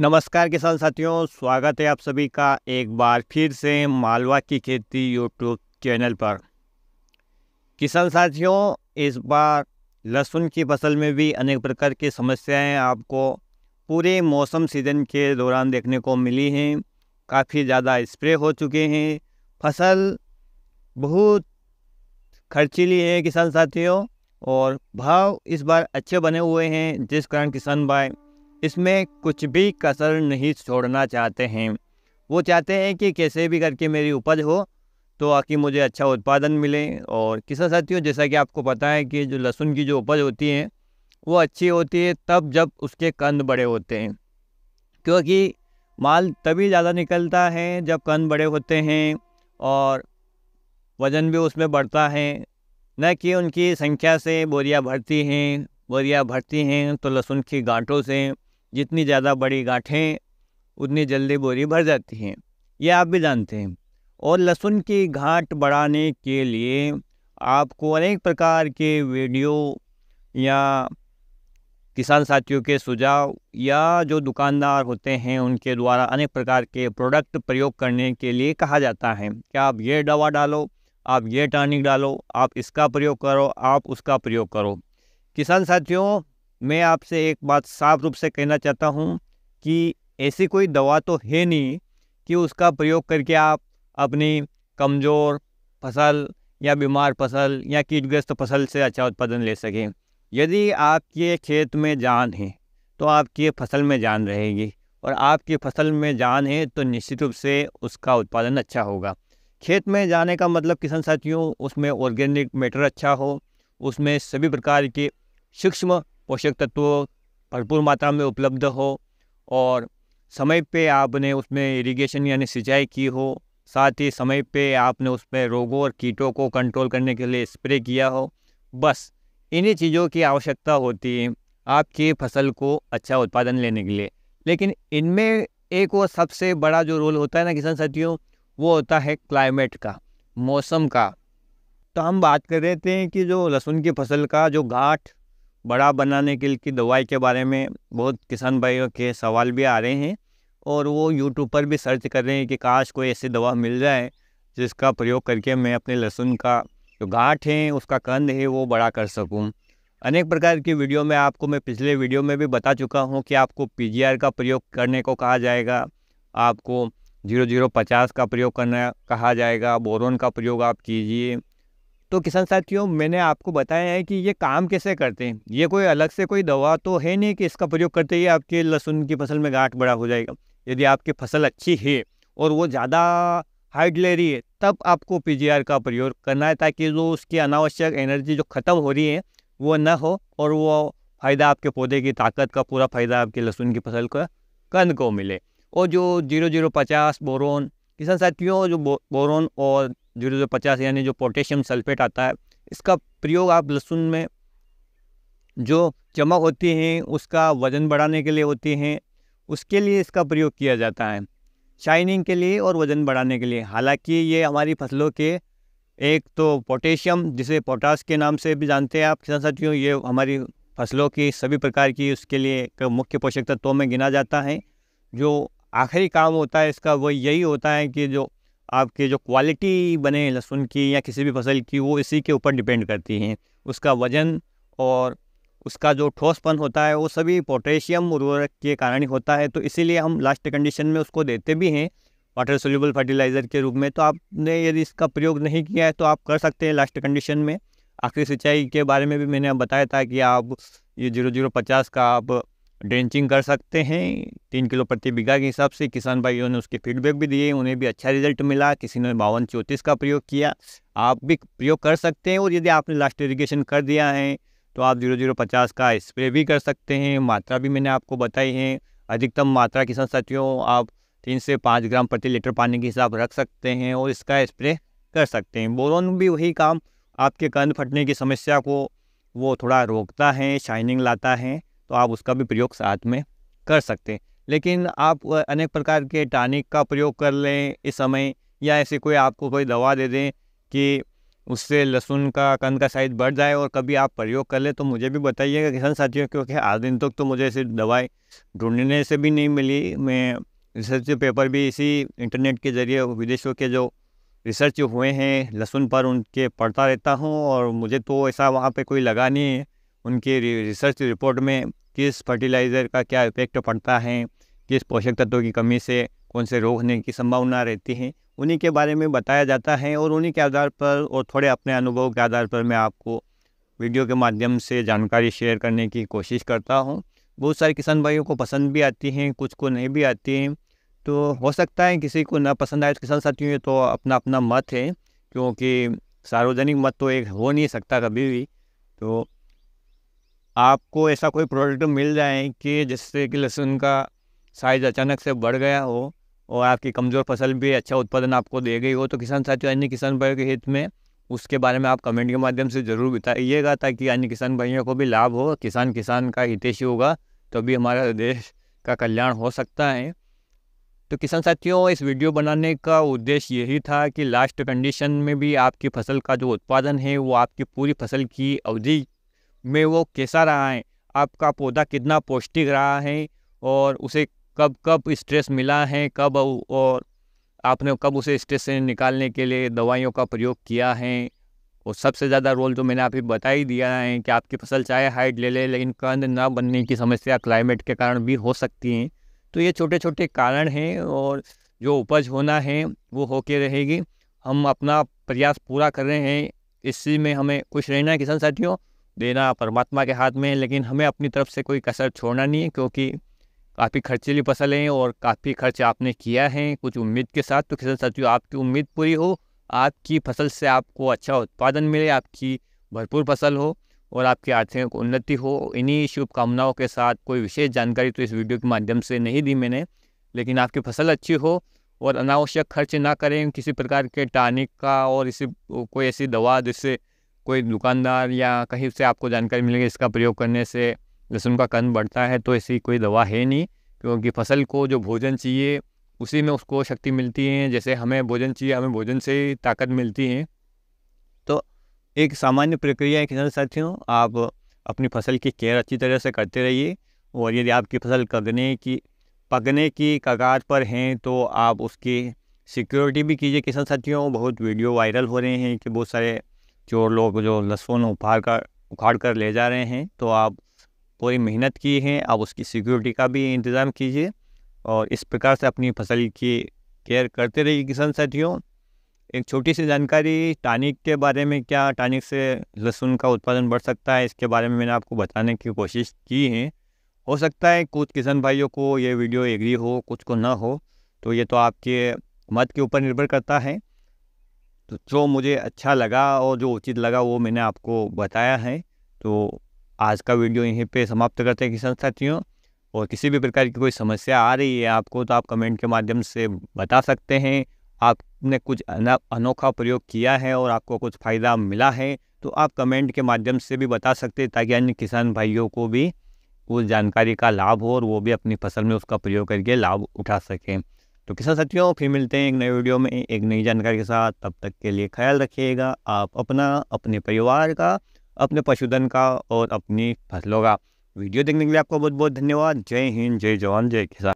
नमस्कार किसान साथियों स्वागत है आप सभी का एक बार फिर से मालवा की खेती यूट्यूब चैनल पर किसान साथियों इस बार लहसुन की फसल में भी अनेक प्रकार की समस्याएं आपको पूरे मौसम सीजन के दौरान देखने को मिली हैं काफ़ी ज़्यादा स्प्रे हो चुके हैं फसल बहुत खर्चीली है किसान साथियों और भाव इस बार अच्छे बने हुए हैं जिस कारण किसान भाई इसमें कुछ भी कसर नहीं छोड़ना चाहते हैं वो चाहते हैं कि कैसे भी करके मेरी उपज हो तो ताकि मुझे अच्छा उत्पादन मिले और किसान साथियों जैसा कि आपको पता है कि जो लहसुन की जो उपज होती है वो अच्छी होती है तब जब उसके कंद बड़े होते हैं क्योंकि माल तभी ज़्यादा निकलता है जब कंद बड़े होते हैं और वज़न भी उसमें बढ़ता है न कि उनकी संख्या से बोरियाँ भरती हैं बोरियाँ भरती हैं तो लहसुन की गांठों से जितनी ज़्यादा बड़ी गांठें उतनी जल्दी बोरी भर जाती हैं ये आप भी जानते हैं और लहसुन की घाट बढ़ाने के लिए आपको अनेक प्रकार के वीडियो या किसान साथियों के सुझाव या जो दुकानदार होते हैं उनके द्वारा अनेक प्रकार के प्रोडक्ट प्रयोग करने के लिए कहा जाता है कि आप ये दवा डालो आप ये टॉनिक डालो आप इसका प्रयोग करो आप उसका प्रयोग करो किसान साथियों मैं आपसे एक बात साफ रूप से कहना चाहता हूँ कि ऐसी कोई दवा तो है नहीं कि उसका प्रयोग करके आप अपनी कमज़ोर फसल या बीमार फसल या कीटग्रस्त फसल से अच्छा उत्पादन ले सकें यदि आपके खेत में जान है तो आपकी फसल में जान रहेगी और आपकी फसल में जान है तो निश्चित रूप से उसका उत्पादन अच्छा होगा खेत में जाने का मतलब किसान साथियों उसमें ऑर्गेनिक मैटर अच्छा हो उसमें सभी प्रकार के सूक्ष्म पोषक तत्व भरपूर मात्रा में उपलब्ध हो और समय पे आपने उसमें इरिगेशन यानी सिंचाई की हो साथ ही समय पे आपने उसमें रोगों और कीटों को कंट्रोल करने के लिए स्प्रे किया हो बस इन्हीं चीज़ों की आवश्यकता होती है आपकी फसल को अच्छा उत्पादन लेने के लिए लेकिन इनमें एक और सबसे बड़ा जो रोल होता है ना किसान साथियों वो होता है क्लाइमेट का मौसम का तो हम बात कर रहे थे कि जो लहसुन की फसल का जो गाठ बड़ा बनाने के लिए दवाई के बारे में बहुत किसान भाइयों के सवाल भी आ रहे हैं और वो यूट्यूब पर भी सर्च कर रहे हैं कि काश कोई ऐसी दवा मिल जाए जिसका प्रयोग करके मैं अपने लहसुन का जो गांठ है उसका कंध है वो बड़ा कर सकूँ अनेक प्रकार की वीडियो में आपको मैं पिछले वीडियो में भी बता चुका हूँ कि आपको पी का प्रयोग करने को कहा जाएगा आपको जीरो जीरो पचास का प्रयोग करना कहा जाएगा बोरोन का प्रयोग आप कीजिए तो किसान साथियों मैंने आपको बताया है कि ये काम कैसे करते हैं ये कोई अलग से कोई दवा तो है नहीं कि इसका प्रयोग करते ही आपके लहसुन की फसल में गांठ बड़ा हो जाएगा यदि आपकी फसल अच्छी है और वो ज़्यादा हाइट ले रही है तब आपको पी का प्रयोग करना है ताकि जो उसकी अनावश्यक एनर्जी जो ख़त्म हो रही है वो न हो और वो फ़ायदा आपके पौधे की ताकत का पूरा फ़ायदा आपके लहसुन की फसल का कंद को मिले और जो जीरो जीरो पचास बोरोन किसान साथियों जो बो, बोरोन और जीरो जीरो पचास यानी जो पोटेशियम सल्फेट आता है इसका प्रयोग आप लहसुन में जो चमक होती हैं उसका वज़न बढ़ाने के लिए होती हैं उसके लिए इसका प्रयोग किया जाता है शाइनिंग के लिए और वज़न बढ़ाने के लिए हालांकि ये हमारी फसलों के एक तो पोटेशियम जिसे पोटास के नाम से भी जानते हैं आप किसान साथियों ये हमारी फसलों की सभी प्रकार की उसके लिए एक मुख्य पोषक तत्वों में गिना जाता है जो आखिरी काम होता है इसका वो यही होता है कि जो आपके जो क्वालिटी बने लहसुन की या किसी भी फसल की वो इसी के ऊपर डिपेंड करती हैं उसका वज़न और उसका जो ठोसपन होता है वो सभी पोटेशियम उर्वरक के कारण ही होता है तो इसीलिए हम लास्ट कंडीशन में उसको देते भी हैं वाटर सोल्यूबल फर्टिलाइज़र के रूप में तो आपने यदि इसका प्रयोग नहीं किया है तो आप कर सकते हैं लास्ट कंडीशन में आखिरी सिंचाई के बारे में भी मैंने बताया था कि आप ये जीरो जीरो पचास का आप ड्रेंचिंग कर सकते हैं तीन किलो प्रति बीघा के हिसाब से किसान भाइयों ने उसके फीडबैक भी दिए उन्हें भी अच्छा रिजल्ट मिला किसी ने बावन चौंतीस का प्रयोग किया आप भी प्रयोग कर सकते हैं और यदि आपने लास्ट इरीगेशन कर दिया है तो आप जीरो जीरो पचास का स्प्रे भी कर सकते हैं मात्रा भी मैंने आपको बताई है अधिकतम मात्रा किसान साथियों आप तीन से पाँच ग्राम प्रति लीटर पानी के हिसाब रख सकते हैं और इसका स्प्रे कर सकते हैं बोरोन भी वही काम आपके कंध फटने की समस्या को वो थोड़ा रोकता है शाइनिंग लाता है तो आप उसका भी प्रयोग साथ में कर सकते हैं लेकिन आप अनेक प्रकार के टानिक का प्रयोग कर लें इस समय या ऐसे कोई आपको कोई दवा दे दें कि उससे लहसुन का कंद का साइज बढ़ जाए और कभी आप प्रयोग कर लें तो मुझे भी बताइएगा किसान साथियों क्योंकि आज दिन तक तो मुझे ऐसी दवाई ढूंढने से भी नहीं मिली मैं रिसर्च पेपर भी इसी इंटरनेट के ज़रिए विदेशों के जो रिसर्च हुए हैं लहसुन पर उनके पढ़ता रहता हूँ और मुझे तो ऐसा वहाँ पर कोई लगा नहीं है उनकी रिसर्च रिपोर्ट में किस फर्टिलाइज़र का क्या इफेक्ट पड़ता है किस पोषक तत्वों की कमी से कौन से रोग होने की संभावना रहती है उन्हीं के बारे में बताया जाता है और उन्हीं के आधार पर और थोड़े अपने अनुभव के आधार पर मैं आपको वीडियो के माध्यम से जानकारी शेयर करने की कोशिश करता हूँ बहुत सारे किसान भाइयों को पसंद भी आती हैं कुछ को नहीं भी आती हैं तो हो सकता है किसी को ना पसंद आए तो किसान साथियों तो अपना अपना मत है क्योंकि सार्वजनिक मत तो एक हो नहीं सकता कभी भी तो आपको ऐसा कोई प्रोडक्ट मिल जाए कि जिससे कि लहसुन का साइज़ अचानक से बढ़ गया हो और आपकी कमज़ोर फसल भी अच्छा उत्पादन आपको दे गई हो तो किसान साथियों अन्य किसान भाइयों के हित में उसके बारे में आप कमेंट के माध्यम से ज़रूर बताइएगा ताकि अन्य किसान भाइयों को भी लाभ हो किसान किसान का हितेश होगा तो भी हमारा देश का कल्याण हो सकता है तो किसान साथियों इस वीडियो बनाने का उद्देश्य यही था कि लास्ट कंडीशन में भी आपकी फसल का जो उत्पादन है वो आपकी पूरी फसल की अवधि में वो कैसा रहा है आपका पौधा कितना पौष्टिक रहा है और उसे कब कब स्ट्रेस मिला है कब और आपने कब उसे स्ट्रेस से निकालने के लिए दवाइयों का प्रयोग किया है और सबसे ज़्यादा रोल तो मैंने आप बता ही दिया है कि आपकी फसल चाहे हाइट ले ले लेकिन कंद ना बनने की समस्या क्लाइमेट के कारण भी हो सकती हैं तो ये छोटे छोटे कारण हैं और जो उपज होना है वो होके रहेगी हम अपना प्रयास पूरा कर रहे हैं इसी में हमें खुश रहना है किसान साथियों देना परमात्मा के हाथ में है लेकिन हमें अपनी तरफ से कोई कसर छोड़ना नहीं है क्योंकि काफ़ी खर्चीली फसल है और काफ़ी खर्च आपने किया है कुछ उम्मीद के साथ तो किसान साथियों आपकी उम्मीद पूरी हो आपकी फसल से आपको अच्छा उत्पादन मिले आपकी भरपूर फसल हो और आपकी आर्थिक उन्नति हो इन्हीं शुभकामनाओं के साथ कोई विशेष जानकारी तो इस वीडियो के माध्यम से नहीं दी मैंने लेकिन आपकी फसल अच्छी हो और अनावश्यक खर्च ना करें किसी प्रकार के टानिक का और इसी कोई ऐसी दवा जिससे कोई दुकानदार या कहीं से आपको जानकारी मिलेगी इसका प्रयोग करने से लहसुन का कंद बढ़ता है तो ऐसी कोई दवा है नहीं क्योंकि फसल को जो भोजन चाहिए उसी में उसको शक्ति मिलती है जैसे हमें भोजन चाहिए हमें भोजन से ही ताकत मिलती है तो एक सामान्य प्रक्रिया है किसान साथियों आप अपनी फसल की केयर अच्छी तरह से करते रहिए और यदि आपकी फसल कगने की पकने की कगार पर हैं तो आप उसकी सिक्योरिटी भी कीजिए किसान साथियों बहुत वीडियो वायरल हो रहे हैं कि बहुत सारे चोर लोग जो लहसुन उखाड़ कर उखाड़ कर ले जा रहे हैं तो आप पूरी मेहनत की है आप उसकी सिक्योरिटी का भी इंतज़ाम कीजिए और इस प्रकार से अपनी फसल की केयर करते रहिए किसान साथियों एक छोटी सी जानकारी टानिक के बारे में क्या टानिक से लहसुन का उत्पादन बढ़ सकता है इसके बारे में मैंने आपको बताने की कोशिश की है हो सकता है कुछ किसान भाइयों को ये वीडियो एग्री हो कुछ को ना हो तो ये तो आपके मत के ऊपर निर्भर करता है तो जो मुझे अच्छा लगा और जो उचित लगा वो मैंने आपको बताया है तो आज का वीडियो यहीं पे समाप्त करते हैं किसान साथियों और किसी भी प्रकार की कोई समस्या आ रही है आपको तो आप कमेंट के माध्यम से बता सकते हैं आपने कुछ अनोखा प्रयोग किया है और आपको कुछ फ़ायदा मिला है तो आप कमेंट के माध्यम से भी बता सकते हैं ताकि अन्य किसान भाइयों को भी उस जानकारी का लाभ हो और वो भी अपनी फसल में उसका प्रयोग करके लाभ उठा सकें तो किसान साथियों फिर मिलते हैं एक नए वीडियो में एक नई जानकारी के साथ तब तक के लिए ख्याल रखिएगा आप अपना अपने परिवार का अपने पशुधन का और अपनी फसलों का वीडियो देखने के लिए आपको बहुत बहुत धन्यवाद जय हिंद जय जवान जय किसान